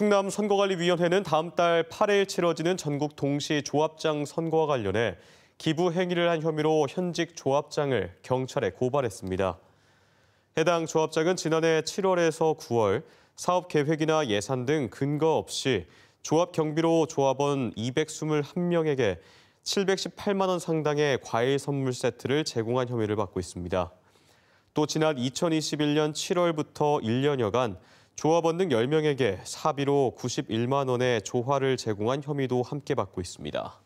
충남 선거관리위원회는 다음 달 8일 치러지는 전국 동시 조합장 선거와 관련해 기부 행위를 한 혐의로 현직 조합장을 경찰에 고발했습니다. 해당 조합장은 지난해 7월에서 9월 사업 계획이나 예산 등 근거 없이 조합 경비로 조합원 221명에게 718만 원 상당의 과일 선물 세트를 제공한 혐의를 받고 있습니다. 또 지난 2021년 7월부터 1년여간 조합원 등 10명에게 사비로 91만 원의 조화를 제공한 혐의도 함께 받고 있습니다.